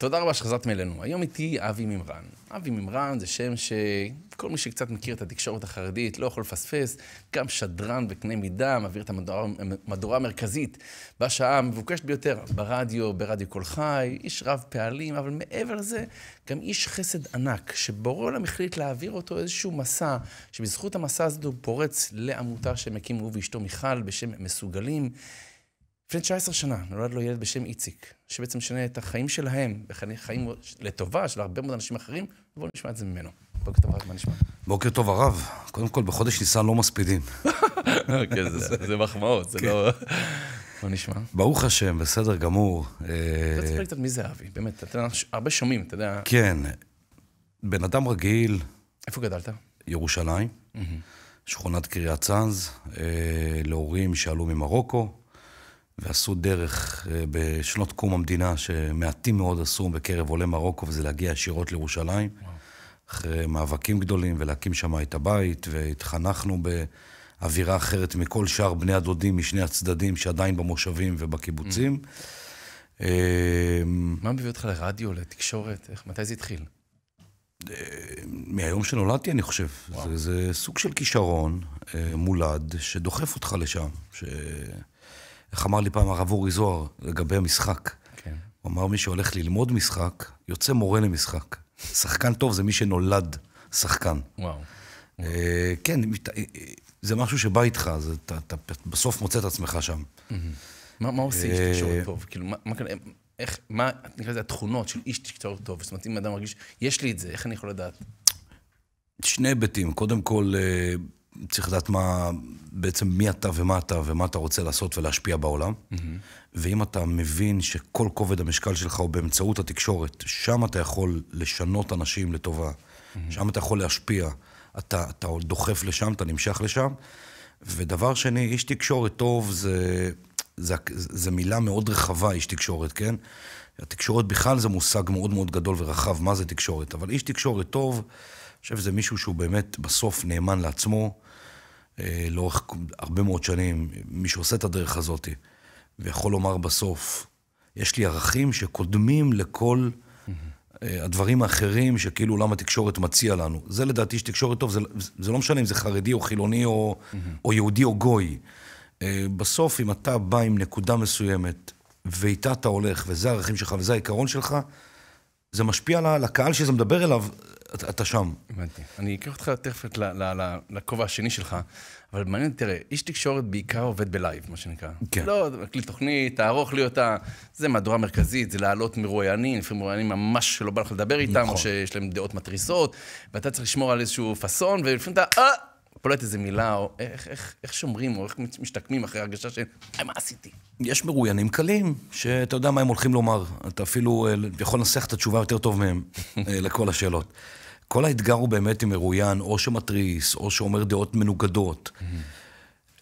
תודה רבה שחזרתם אלינו. היום איתי אבי מימרן. אבי מימרן זה שם שכל מי שקצת מכיר את התקשורת החרדית לא יכול לפספס. גם שדרן בקנה מידה, מעביר את המהדורה המרכזית בשעה המבוקשת ביותר ברדיו, ברדיו קול חי, איש רב פעלים, אבל מעבר לזה, גם איש חסד ענק, שבורא עולם החליט להעביר אותו איזשהו מסע, שבזכות המסע הזה הוא פורץ לעמותה שמקים הוא ואשתו מיכל בשם מסוגלים. לפני 19 שנה נולד לו ילד בשם איציק, שבעצם משנה את החיים שלהם, חיים לטובה של הרבה מאוד אנשים אחרים, ובואו נשמע את זה ממנו. בוקר טוב, הרב, מה נשמע? בוקר טוב, הרב. קודם כל, בחודש ניסן לא מספידים. אוקיי, זה מחמאות, זה לא... מה כן. נשמע? ברוך השם, בסדר גמור. אתה אה, תספר קצת מי זה אבי, באמת, הרבה שומעים, אתה יודע... כן. בן אדם רגיל... איפה גדלת? ירושלים, שכונת קריית צאנז, אה, להורים שעלו ממרוקו. ועשו דרך אה, בשנות קום המדינה, שמעטים מאוד עשו בקרב עולי מרוקו, וזה להגיע ישירות לירושלים. וואו. אחרי מאבקים גדולים, ולהקים שם את הבית, והתחנכנו באווירה אחרת מכל שאר בני הדודים משני הצדדים שעדיין במושבים ובקיבוצים. Mm. אמ, מה מביא אותך לרדיו, לתקשורת? איך, מתי זה התחיל? אה, מהיום שנולדתי, אני חושב. זה, זה סוג של כישרון אה, מולד שדוחף אותך לשם. ש... איך אמר לי פעם הרב אורי זוהר לגבי המשחק? כן. הוא אמר, מי שהולך ללמוד משחק, יוצא מורה למשחק. שחקן טוב זה מי שנולד שחקן. וואו. אה, כן, אה, אה, זה משהו שבא איתך, זה, אתה, אתה בסוף מוצא את עצמך שם. Mm-hmm. מה, מה עושה איש אה, תקשורת טוב? כאילו, מה, מה, איך, מה, נקרא לזה, התכונות של איש תקשורת טוב? זאת אומרת, אם אדם מרגיש, יש לי את זה, איך אני יכול לדעת? שני היבטים. קודם כל, צריך לדעת מה, בעצם מי אתה ומה אתה ומה אתה רוצה לעשות ולהשפיע בעולם. Mm-hmm. ואם אתה מבין שכל כובד המשקל שלך הוא באמצעות התקשורת, שם אתה יכול לשנות אנשים לטובה, mm-hmm. שם אתה יכול להשפיע, אתה, אתה דוחף לשם, אתה נמשך לשם. ודבר שני, איש תקשורת טוב זה, זה, זה מילה מאוד רחבה, איש תקשורת, כן? התקשורת בכלל זה מושג מאוד מאוד גדול ורחב, מה זה תקשורת. אבל איש תקשורת טוב, אני חושב שזה מישהו שהוא באמת בסוף נאמן לעצמו, mm אה, לאורך הרבה מאוד שנים, מי שעושה את הדרך הזאת, ויכול לומר בסוף, יש לי ערכים שקודמים לכל אה, הדברים האחרים שכאילו עולם התקשורת מציע לנו. זה לדעתי שתקשורת טוב, זה, זה לא משנה אם זה חרדי או חילוני או, או יהודי או גוי. אה, בסוף, אם אתה בא עם נקודה מסוימת, ואיתה אתה הולך, וזה הערכים שלך וזה העיקרון שלך, זה משפיע על הקהל שזה מדבר אליו, אתה שם. הבנתי. אני אקח אותך תכף לכובע השני שלך, אבל מעניין, תראה, איש תקשורת בעיקר עובד בלייב, מה שנקרא. כן. לא, מקליט תוכנית, תערוך לי אותה, זה מהדורה מרכזית, זה לעלות מרואיינים, לפעמים מרואיינים ממש שלא בא לך לדבר איתם, נכון. או שיש להם דעות מתריסות, ואתה צריך לשמור על איזשהו פאסון, ולפעמים אתה, אה, פה לא יודעת איזה מילה, או איך, איך, איך שומרים, או איך משתקמים אחרי הרגשה של, אה, מה עשיתי? יש מרואיינים קלים, שאתה יודע מה הם הולכים לומר. אתה אפילו אה, יכול לנסח את התשובה יותר טוב מהם אה, לכל השאלות. כל האתגר הוא באמת עם מרואיין, או שמתריס, או שאומר דעות מנוגדות.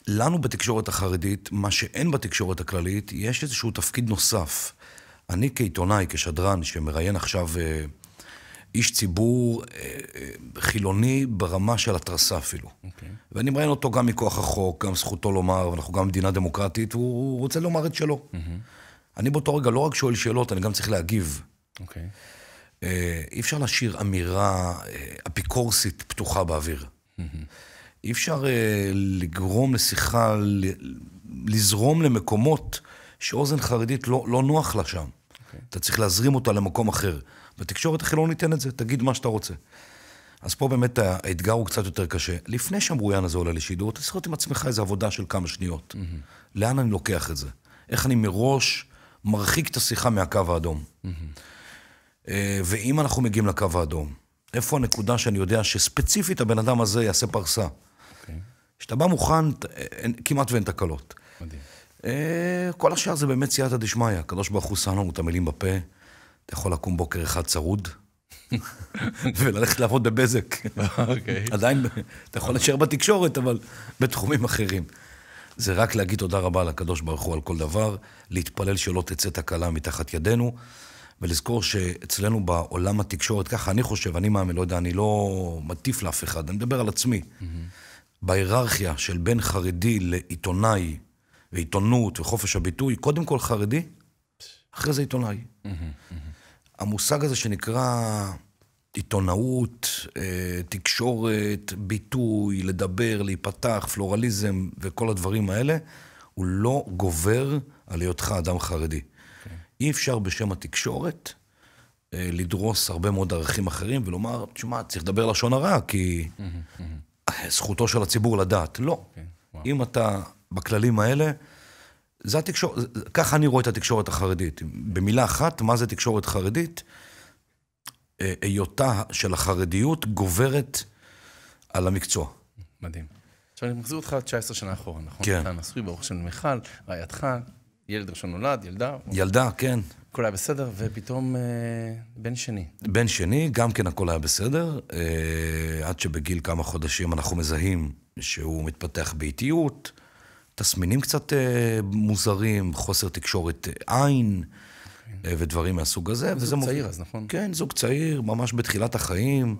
לנו בתקשורת החרדית, מה שאין בתקשורת הכללית, יש איזשהו תפקיד נוסף. אני כעיתונאי, כשדרן, שמראיין עכשיו... איש ציבור אה, אה, חילוני ברמה של התרסה אפילו. Okay. אוקיי. ואני מראיין אותו גם מכוח החוק, גם זכותו לומר, אנחנו גם מדינה דמוקרטית, הוא רוצה לומר את שלו. Mm-hmm. אני באותו רגע לא רק שואל שאלות, אני גם צריך להגיב. Okay. אוקיי. אה, אי אפשר להשאיר אמירה אפיקורסית פתוחה באוויר. Mm-hmm. אי אפשר לגרום לשיחה, לזרום למקומות שאוזן חרדית לא, לא נוח לה שם. Okay. אוקיי. אתה צריך להזרים אותה למקום אחר. בתקשורת לא ניתן את זה, תגיד מה שאתה רוצה. אז פה באמת האתגר הוא קצת יותר קשה. לפני שהמרואיין הזה עולה לשידור, אתה צריך לראות עם עצמך איזו עבודה של כמה שניות. Mm-hmm. לאן אני לוקח את זה? איך אני מראש מרחיק את השיחה מהקו האדום? Mm-hmm. אה, ואם אנחנו מגיעים לקו האדום, איפה הנקודה שאני יודע שספציפית הבן אדם הזה יעשה פרסה? אוקיי. כשאתה okay. בא מוכן, כמעט ואין תקלות. מדהים. אה, כל השאר זה באמת סייעתא דשמיא. הקדוש ברוך הוא שם לנו את המילים בפה. אתה יכול לקום בוקר אחד צרוד וללכת לעבוד בבזק. אוקיי. עדיין, אתה יכול להישאר בתקשורת, אבל בתחומים אחרים. זה רק להגיד תודה רבה לקדוש ברוך הוא על כל דבר, להתפלל שלא תצא תקלה מתחת ידינו, ולזכור שאצלנו בעולם התקשורת, ככה אני חושב, אני מאמין, לא יודע, אני לא מטיף לאף אחד, אני מדבר על עצמי. בהיררכיה של בין חרדי לעיתונאי, ועיתונות וחופש הביטוי, קודם כל חרדי, אחרי זה עיתונאי. המושג הזה שנקרא עיתונאות, אה, תקשורת, ביטוי, לדבר, להיפתח, פלורליזם וכל הדברים האלה, הוא לא גובר על היותך אדם חרדי. Okay. כן. אי אפשר בשם התקשורת אה, לדרוס הרבה מאוד ערכים אחרים ולומר, תשמע, צריך לדבר לשון הרע, כי mm-hmm, mm-hmm. זכותו של הציבור לדעת. לא. Okay. כן, wow. אם אתה בכללים האלה, זה התקשורת, ככה אני רואה את התקשורת החרדית. במילה אחת, מה זה תקשורת חרדית? אה, היותה של החרדיות גוברת על המקצוע. מדהים. עכשיו אני מחזיר אותך 19 שנה אחורה, נכון? כן. אתה נשוי, ברוך השם, מיכל, רעייתך, ילד ראשון נולד, ילדה. ילדה, או... כן. הכל היה בסדר, ופתאום אה, בן שני. בן שני, גם כן הכל היה בסדר, אה, עד שבגיל כמה חודשים אנחנו מזהים שהוא מתפתח באיטיות. תסמינים קצת אה, מוזרים, חוסר תקשורת אה, עין. אה, ודברים מהסוג הזה. זוג צעיר מופיע. אז, נכון? כן, זוג צעיר, ממש בתחילת החיים.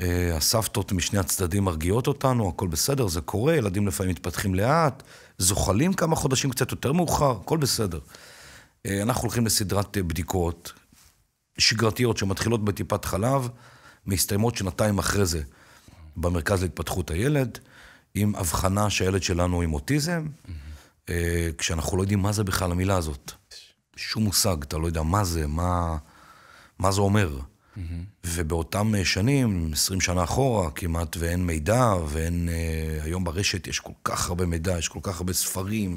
אה, הסבתות משני הצדדים מרגיעות אותנו, הכל בסדר, זה קורה, ילדים לפעמים מתפתחים לאט, זוחלים כמה חודשים קצת יותר מאוחר, הכל בסדר. אה, אנחנו הולכים לסדרת אה, בדיקות שגרתיות שמתחילות בטיפת חלב, מסתיימות שנתיים אחרי זה במרכז להתפתחות הילד. עם הבחנה שהילד שלנו עם אוטיזם, mm-hmm. כשאנחנו לא יודעים מה זה בכלל המילה הזאת. שום מושג, אתה לא יודע מה זה, מה, מה זה אומר. Mm-hmm. ובאותם אה, שנים, 20 שנה אחורה, כמעט ואין מידע, ואין... אה, היום ברשת יש כל כך הרבה מידע, יש כל כך הרבה ספרים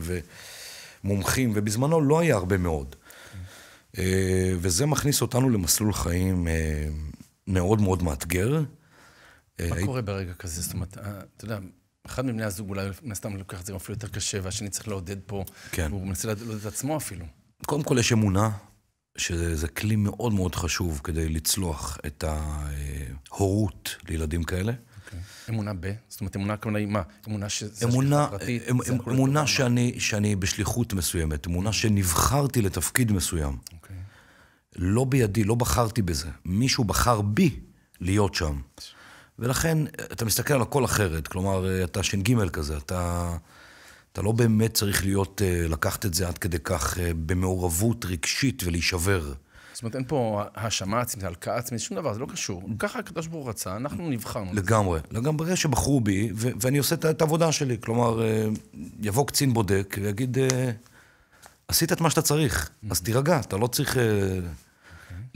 ומומחים, ובזמנו לא היה הרבה מאוד. Mm-hmm. וזה מכניס אותנו למסלול חיים מאוד מאוד מאתגר. מה היית... קורה ברגע כזה? זאת אומרת, אתה יודע, אחד מבני הזוג אולי, מן הסתם, לוקח את זה אפילו יותר קשה, והשני צריך לעודד פה. כן. הוא מנסה לעודד את עצמו אפילו. קודם כל, יש אמונה, שזה כלי מאוד מאוד חשוב כדי לצלוח את ההורות לילדים כאלה. Okay. אוקיי. אמונה ב? זאת אומרת, אמונה הכוונה היא מה? אמונה שזה אמונה, אמ, אמ, אמונה שאני, שאני בשליחות מסוימת, אמונה שנבחרתי לתפקיד מסוים. Okay. אוקיי. לא בידי, לא בחרתי בזה. מישהו בחר בי להיות שם. Okay. ולכן אתה מסתכל על הכל אחרת, כלומר, אה, אתה ש"ג כזה, אתה, אתה לא באמת צריך להיות, אה, לקחת את זה עד כדי כך אה, במעורבות רגשית ולהישבר. זאת אומרת, אין פה האשמה עצמית, הלקאה עצמית, שום דבר, זה לא קשור. ככה הקדוש ברוך הוא רצה, אנחנו נבחרנו. לגמרי. גם ברגע שבחרו בי, ו- ואני עושה את, העבודה שלי. כלומר, יבוא קצין בודק ויגיד, עשית את מה שאתה צריך, אז mm-hmm. תירגע, אתה לא צריך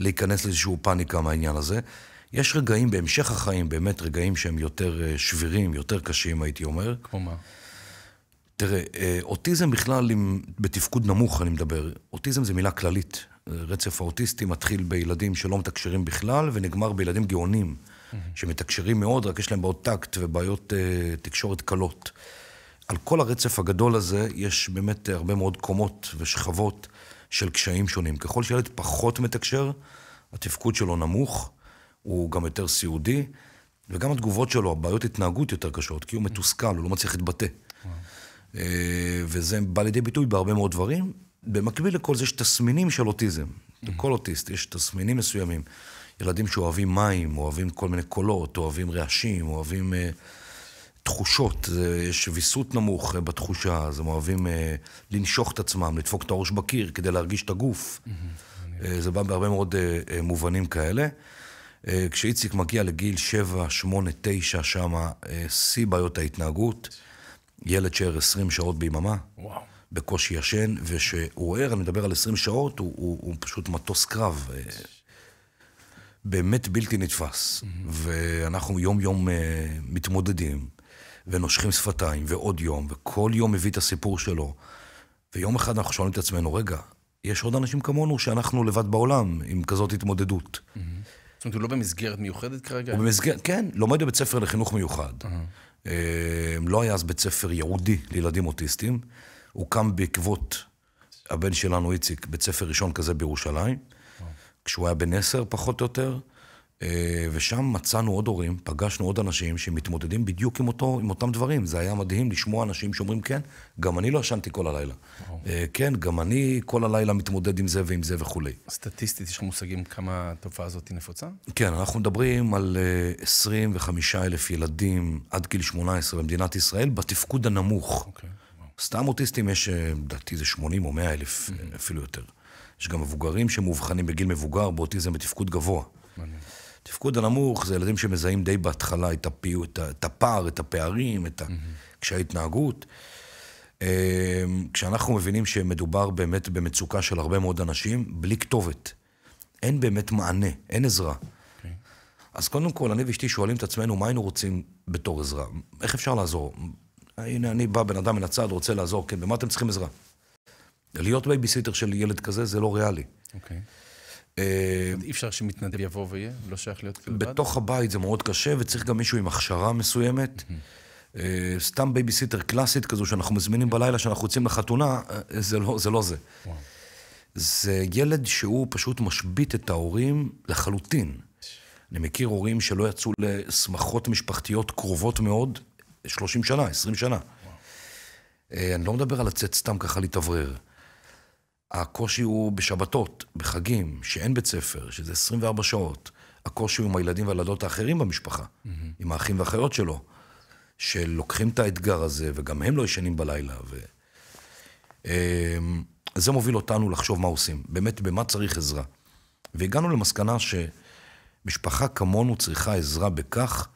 להיכנס לאיזשהו פאניקה מהעניין הזה. יש רגעים בהמשך החיים, באמת רגעים שהם יותר אה, שבירים, יותר קשים, הייתי אומר. כמו מה? תראה, אה, אוטיזם בכלל, אם בתפקוד נמוך אני מדבר, אוטיזם זה מילה כללית. אה, רצף האוטיסטי מתחיל בילדים שלא מתקשרים בכלל, ונגמר בילדים גאונים, שמתקשרים מאוד, רק יש להם בעיות טקט ובעיות אה, תקשורת קלות. על כל הרצף הגדול הזה יש באמת הרבה מאוד קומות ושכבות של קשיים שונים. ככל שילד פחות מתקשר, התפקוד שלו נמוך, הוא גם יותר סיעודי, וגם התגובות שלו, הבעיות התנהגות יותר קשות, כי הוא מתוסכל, הוא לא מצליח להתבטא. אה, וזה בא לידי ביטוי בהרבה מאוד דברים. במקביל לכל זה יש תסמינים של אוטיזם. לכל אוטיסט יש תסמינים מסוימים. ילדים שאוהבים מים, אוהבים כל מיני קולות, אוהבים רעשים, אוהבים אה, תחושות. אה, יש ויסות נמוך אה, בתחושה, אז הם אוהבים אה, לנשוך את עצמם, לדפוק את הראש בקיר כדי להרגיש את הגוף. אה, זה בא בהרבה מאוד אה, אה, מובנים כאלה. אה, כשאיציק מגיע לגיל 7, 8, 9, שם, אה, שיא בעיות ההתנהגות, ילד שער 20 שעות ביממה, וואו. בקושי ישן, ושהוא ער, אני מדבר על 20 שעות, הוא, הוא, הוא פשוט מטוס קרב. אה, באמת בלתי נתפס. Mm-hmm. ואנחנו יום-יום uh, מתמודדים, ונושכים שפתיים, ועוד יום, וכל יום מביא את הסיפור שלו. ויום אחד אנחנו שואלים את עצמנו, רגע, יש עוד אנשים כמונו שאנחנו לבד בעולם עם כזאת התמודדות. Mm-hmm. זאת אומרת, הוא לא במסגרת מיוחדת כרגע? הוא במסגרת, כן, לומד בבית ספר לחינוך מיוחד. אמ, לא היה אז בית ספר ייעודי לילדים אוטיסטים. הוא קם בעקבות הבן שלנו, איציק, בית ספר ראשון כזה בירושלים, כשהוא היה בן עשר פחות או יותר. אה, ושם מצאנו עוד הורים, פגשנו עוד אנשים שמתמודדים בדיוק עם, אותו, עם אותם דברים. זה היה מדהים לשמוע אנשים שאומרים, כן, גם אני לא ישנתי כל הלילה. וואו. אה, כן, גם אני כל הלילה מתמודד עם זה ועם זה וכולי. סטטיסטית, יש לך מושגים כמה התופעה הזאת נפוצה? כן, אנחנו מדברים על 25 אה, אלף ילדים עד גיל 18 במדינת ישראל בתפקוד הנמוך. אוקיי, סתם אוטיסטים יש, לדעתי זה 80 או 100 אלף, mm-hmm. אפילו יותר. יש גם מבוגרים שמאובחנים בגיל מבוגר באוטיזם בתפקוד גבוה. מעניין. תפקוד הנמוך זה ילדים שמזהים די בהתחלה את, הפיו, את את הפער, את הפערים, את קשיי התנהגות. אמ, כשאנחנו מבינים שמדובר באמת במצוקה של הרבה מאוד אנשים, בלי כתובת. אין באמת מענה, אין עזרה. Okay. אוקיי. אז קודם כל, אני ואשתי שואלים את עצמנו, מה היינו רוצים בתור עזרה? איך אפשר לעזור? הנה, אני בא, בן אדם מן הצד, רוצה לעזור, כן, במה אתם צריכים עזרה? להיות בייביסיטר של ילד כזה זה לא ריאלי. Okay. אוקיי. אה, אי אפשר שמתנדב יבוא ויהיה, לא שייך להיות לבד. בתוך הבית זה מאוד קשה, וצריך גם מישהו עם הכשרה מסוימת. אה, סתם בייביסיטר קלאסית כזו שאנחנו מזמינים בלילה, שאנחנו יוצאים לחתונה, אה, זה לא זה. לא זה. זה ילד שהוא פשוט משבית את ההורים לחלוטין. אני מכיר הורים שלא יצאו לשמחות משפחתיות קרובות מאוד 30 שנה, 20 שנה. אני לא מדבר על לצאת סתם ככה להתאוורר. הקושי הוא בשבתות, בחגים, שאין בית ספר, שזה 24 שעות. הקושי הוא עם הילדים והילדות האחרים במשפחה, mm-hmm. עם האחים והאחיות שלו, שלוקחים את האתגר הזה, וגם הם לא ישנים בלילה. ו... אמ, זה מוביל אותנו לחשוב מה עושים, באמת, במה צריך עזרה. והגענו למסקנה שמשפחה כמונו צריכה עזרה בכך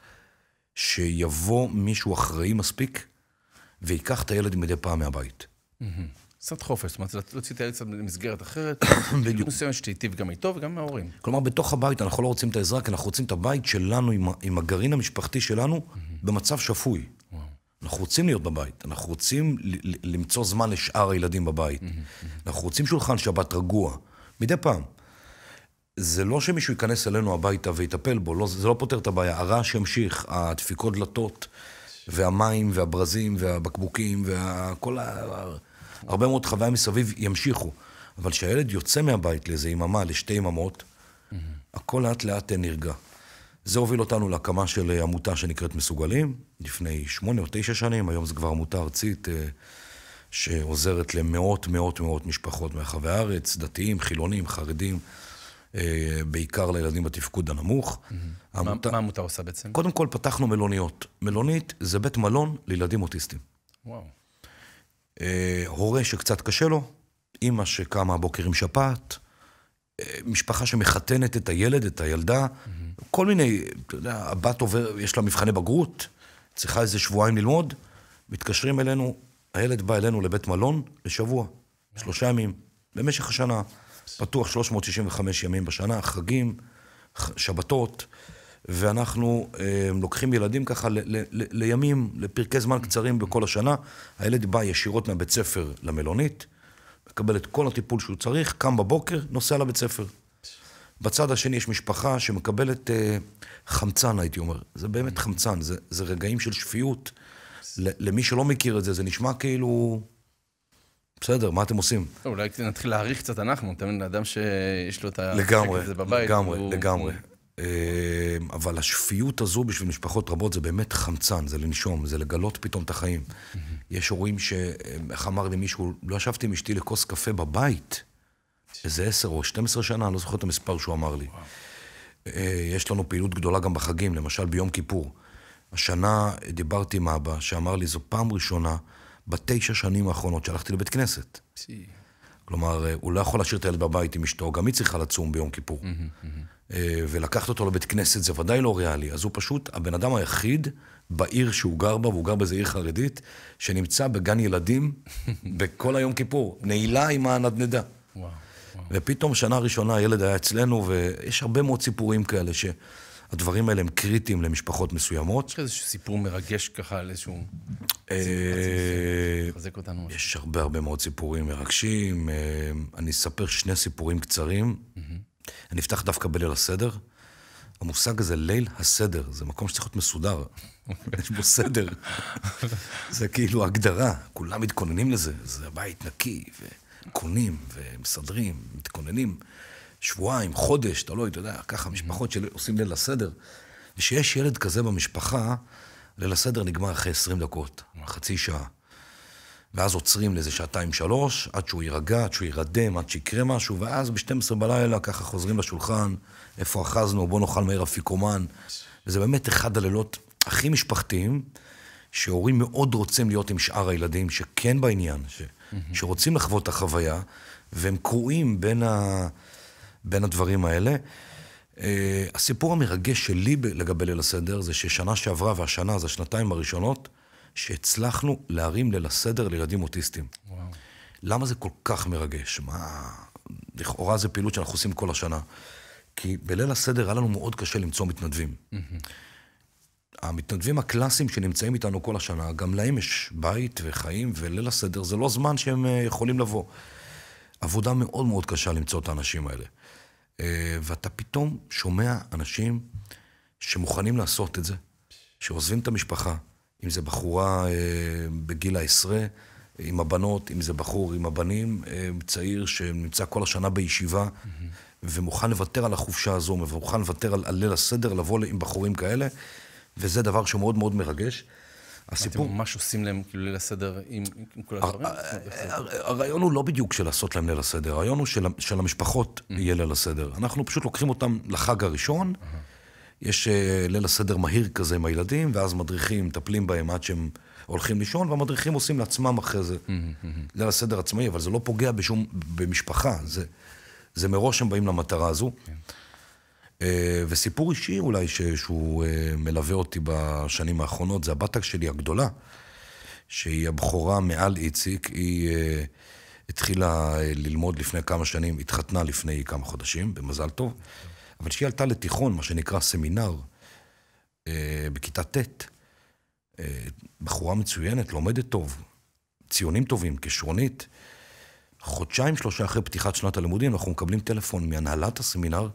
שיבוא מישהו אחראי מספיק, וייקח את הילד מדי פעם מהבית. Mm-hmm. קצת חופש, זאת אומרת, להוציא את הילד קצת למסגרת אחרת. בדיוק. מסוימת שתיטיב גם איתו וגם מההורים. כלומר, בתוך הבית אנחנו לא רוצים את העזרה, כי אנחנו רוצים את הבית שלנו, עם, הגרעין המשפחתי שלנו, במצב שפוי. אנחנו רוצים להיות בבית, אנחנו רוצים למצוא זמן לשאר הילדים בבית. אנחנו רוצים שולחן שבת רגוע, מדי פעם. זה לא שמישהו ייכנס אלינו הביתה ויטפל בו, לא, זה לא פותר את הבעיה. הרעש ימשיך, הדפיקות דלתות, והמים, והברזים, והבקבוקים, וכל ה... הרבה מאוד חוויה מסביב ימשיכו. אבל כשהילד יוצא מהבית לאיזה יממה, לשתי יממות, הכל לאט לאט נרגע. זה הוביל אותנו להקמה של אה, עמותה שנקראת מסוגלים, לפני שמונה או תשע שנים, היום זו כבר עמותה ארצית אה, שעוזרת למאות מאות מאות משפחות מרחבי הארץ, דתיים, חילונים, חרדים, אה, בעיקר לילדים בתפקוד הנמוך. Mm-hmm. העמותה... מה העמותה עושה בעצם? קודם כל פתחנו מלוניות. מלונית זה בית מלון לילדים אוטיסטים. וואו. אה, הורה שקצת קשה לו, אימא שקמה הבוקר עם שפעת, אה, משפחה שמחתנת את הילד, את הילדה, mm-hmm. כל מיני, אתה יודע, הבת עובר, יש לה מבחני בגרות, צריכה איזה שבועיים ללמוד, מתקשרים אלינו, הילד בא אלינו לבית מלון לשבוע, yeah. שלושה ימים, במשך השנה, פתוח 365 ימים בשנה, חגים, שבתות. ואנחנו אה, לוקחים ילדים ככה ל, ל, ל, לימים, לפרקי זמן קצרים בכל השנה. הילד בא ישירות מהבית ספר למלונית, מקבל את כל הטיפול שהוא צריך, קם בבוקר, נוסע לבית ספר. בצד השני יש משפחה שמקבלת אה, חמצן, הייתי אומר. זה באמת חמצן, זה, זה רגעים של שפיות. למי שלא מכיר את זה, זה נשמע כאילו... בסדר, מה אתם עושים? אולי נתחיל להעריך קצת אנחנו, אתה מבין, לאדם שיש לו את... ה... לגמרי, לגמרי, לגמרי. אמ, אבל השפיות הזו בשביל משפחות רבות זה באמת חמצן, זה לנשום, זה לגלות פתאום את החיים. יש הורים ש... אמ, איך אמר לי מישהו, לא ישבתי עם אשתי לכוס קפה בבית, איזה עשר או 12 שנה, אני לא זוכר את המספר שהוא אמר לי. אה, יש לנו פעילות גדולה גם בחגים, למשל ביום כיפור. השנה דיברתי עם אבא, שאמר לי, זו פעם ראשונה בתשע שנים האחרונות שהלכתי לבית כנסת. כלומר, אה, הוא לא יכול להשאיר את הילד בבית עם אשתו, גם היא צריכה לצום ביום כיפור. Mm-hmm, mm-hmm. ולקחת אותו לבית כנסת זה ודאי לא ריאלי. אז הוא פשוט הבן אדם היחיד בעיר שהוא גר בה, והוא גר באיזה עיר חרדית, שנמצא בגן ילדים בכל היום כיפור. נעילה עם הנדנדה. וואו, וואו. ופתאום שנה ראשונה הילד היה אצלנו, ויש הרבה מאוד סיפורים כאלה ש... הדברים האלה הם קריטיים למשפחות מסוימות. יש לך איזשהו סיפור מרגש ככה על איזשהו... אה, יש הרבה הרבה מאוד סיפורים מרגשים. אה, אני אספר שני סיפורים קצרים. אני אפתח דווקא בליל הסדר. המושג הזה, ליל הסדר, זה מקום שצריך להיות מסודר. אוקיי. יש בו סדר. זה כאילו הגדרה, כולם מתכוננים לזה. זה בית נקי, וקונים, ומסדרים, מתכוננים. שבועיים, חודש, תלוי, לא, אתה יודע, ככה משפחות שעושים ליל הסדר. וכשיש ילד כזה במשפחה, ליל הסדר נגמר אחרי 20 דקות, חצי שעה. ואז עוצרים לאיזה שעתיים-שלוש, עד שהוא יירגע, עד שהוא יירדם, עד שיקרה משהו, ואז ב-12 בלילה ככה חוזרים לשולחן, איפה אחזנו, בוא נאכל מהר אפיקומן. וזה באמת אחד הלילות הכי משפחתיים, שהורים מאוד רוצים להיות עם שאר הילדים, שכן בעניין, ש... שרוצים לחוות את החוויה, והם קרואים בין ה... בין הדברים האלה. Uh, הסיפור המרגש שלי לגבי ליל הסדר זה ששנה שעברה והשנה, זה השנתיים הראשונות, שהצלחנו להרים ליל הסדר לילדים אוטיסטים. וואו. למה זה כל כך מרגש? מה... לכאורה זו פעילות שאנחנו עושים כל השנה. כי בליל הסדר היה לנו מאוד קשה למצוא מתנדבים. Mm-hmm. המתנדבים הקלאסיים שנמצאים איתנו כל השנה, גם להם יש בית וחיים, וליל הסדר זה לא זמן שהם אה, יכולים לבוא. עבודה מאוד מאוד קשה למצוא את האנשים האלה. אה, ואתה פתאום שומע אנשים שמוכנים לעשות את זה, שעוזבים את המשפחה, אם זה בחורה אה, בגיל העשרה, עם הבנות, אם זה בחור עם הבנים, אה, צעיר שנמצא כל השנה בישיבה, mm-hmm. ומוכן לוותר על החופשה הזו, ומוכן לוותר על, על ליל הסדר, לבוא עם בחורים כאלה, וזה דבר שמאוד מאוד מרגש. הסיפור... אתם ממש עושים להם כאילו ליל הסדר עם, עם כל הדברים? הרעיון הוא לא בדיוק של לעשות להם ליל הסדר, הרעיון הוא שלמשפחות mm. יהיה ליל הסדר. אנחנו פשוט לוקחים אותם לחג הראשון, יש אה, ליל הסדר מהיר כזה עם הילדים, ואז מדריכים, מטפלים בהם עד שהם הולכים לישון, והמדריכים עושים לעצמם אחרי זה mm-hmm, mm-hmm. ליל הסדר עצמאי, אבל זה לא פוגע בשום... במשפחה, זה, זה מראש הם באים למטרה הזו. כן. אה, וסיפור אישי אולי שהוא אה, מלווה אותי בשנים האחרונות, זה הבת שלי הגדולה, שהיא הבכורה מעל איציק, היא אה, התחילה ללמוד לפני כמה שנים, התחתנה לפני כמה חודשים, במזל טוב, אבל כשהיא עלתה לתיכון, מה שנקרא סמינר, בכיתה ט', בחורה מצוינת, לומדת טוב, ציונים טובים, כישרונית. חודשיים, שלושה אחרי פתיחת שנת הלימודים, אנחנו מקבלים טלפון מהנהלת הסמינר,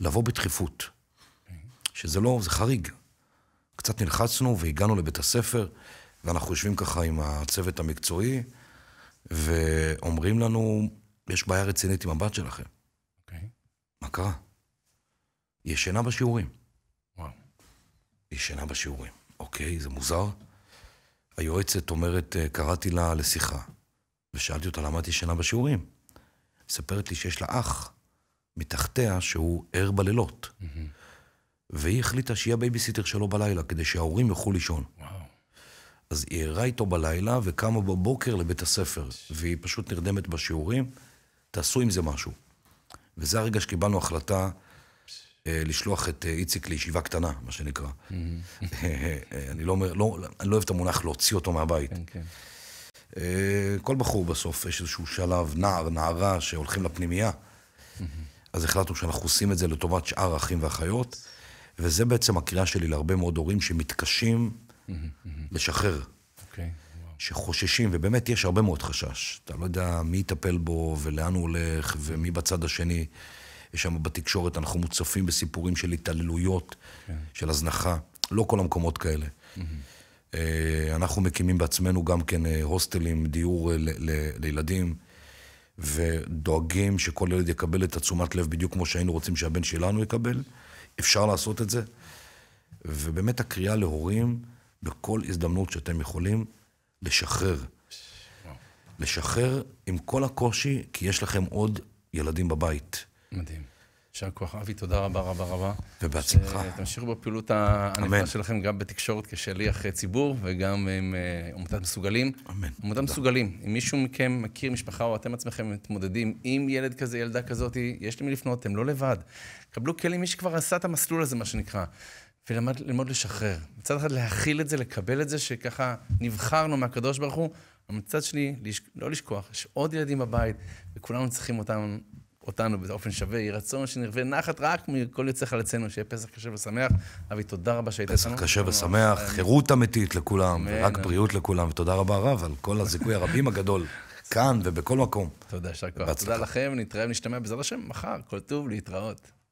לבוא בדחיפות, שזה לא, זה חריג. קצת נלחצנו והגענו לבית הספר, ואנחנו יושבים ככה עם הצוות המקצועי, ואומרים לנו, יש בעיה רצינית עם הבת שלכם. Okay. אוקיי. מה קרה? היא ישנה בשיעורים. וואו. Wow. היא ישנה בשיעורים. אוקיי, okay, זה מוזר. היועצת אומרת, אה, קראתי לה לשיחה, ושאלתי אותה למה את ישנה בשיעורים. מספרת לי שיש לה אח מתחתיה שהוא ער בלילות. Mm-hmm. והיא החליטה שהיא הבייביסיטר שלו בלילה, כדי שההורים יוכלו לישון. וואו. אז היא ערה איתו בלילה וקמה בבוקר לבית הספר, והיא פשוט נרדמת בשיעורים, תעשו עם זה משהו. וזה הרגע שקיבלנו החלטה אה, לשלוח את אה, איציק לישיבה קטנה, מה שנקרא. Mm-hmm. אני לא אומר, לא, אני לא אוהב את המונח להוציא אותו מהבית. כן, כן. אה, כל בחור בסוף, יש איזשהו שלב, נער, נערה, שהולכים לפנימייה. Mm-hmm. אז החלטנו שאנחנו עושים את זה לטובת שאר האחים והאחיות, וזה בעצם הקריאה שלי להרבה מאוד הורים שמתקשים לשחרר. אוקיי, שחוששים, ובאמת יש הרבה מאוד חשש. אתה לא יודע מי יטפל בו ולאן הוא הולך ומי בצד השני. יש שם בתקשורת, אנחנו מוצפים בסיפורים של התעללויות, כן. של הזנחה. לא כל המקומות כאלה. אה, אנחנו מקימים בעצמנו גם כן אה, הוסטלים, דיור אה, לילדים. ודואגים שכל ילד יקבל את התשומת לב בדיוק כמו שהיינו רוצים שהבן שלנו יקבל. אפשר לעשות את זה. ובאמת הקריאה להורים, בכל הזדמנות שאתם יכולים, לשחרר. לשחרר עם כל הקושי, כי יש לכם עוד ילדים בבית. מדהים. יישר כוח. אבי, תודה רבה רבה רבה. ובהצלחה. שתמשיכו בפעילות הנפלאה שלכם, גם בתקשורת כשליח אה, ציבור, וגם עם אה, עמותת מסוגלים. אמן. עמותת מסוגלים. אם מישהו מכם מכיר משפחה, או אתם עצמכם מתמודדים עם ילד כזה, ילדה כזאת, יש למי לפנות, אתם לא לבד. קבלו כלים, מי שכבר עשה את המסלול הזה, מה שנקרא. ולמד ללמוד לשחרר. מצד אחד להכיל את זה, לקבל את זה, שככה נבחרנו מהקדוש ברוך הוא, מצד שני, לא לשכוח, יש עוד ילדים בבית, וכולנו צריכים אותם אותנו באופן שווה. יהי רצון שנרווה נחת רק מכל יוצא חלצינו, שיהיה פסח קשה ושמח. אבי, תודה רבה שהיית איתנו. פסח קשה ושמח, חירות אמיתית לכולם, ורק בריאות לכולם. ותודה רבה, רב על כל הזיכוי הרבים הגדול. כאן ובכל מקום. תודה, יישר כוח. תודה לכם, נתראה ונשתמע בעזרת השם מחר. כל טוב, להתראות.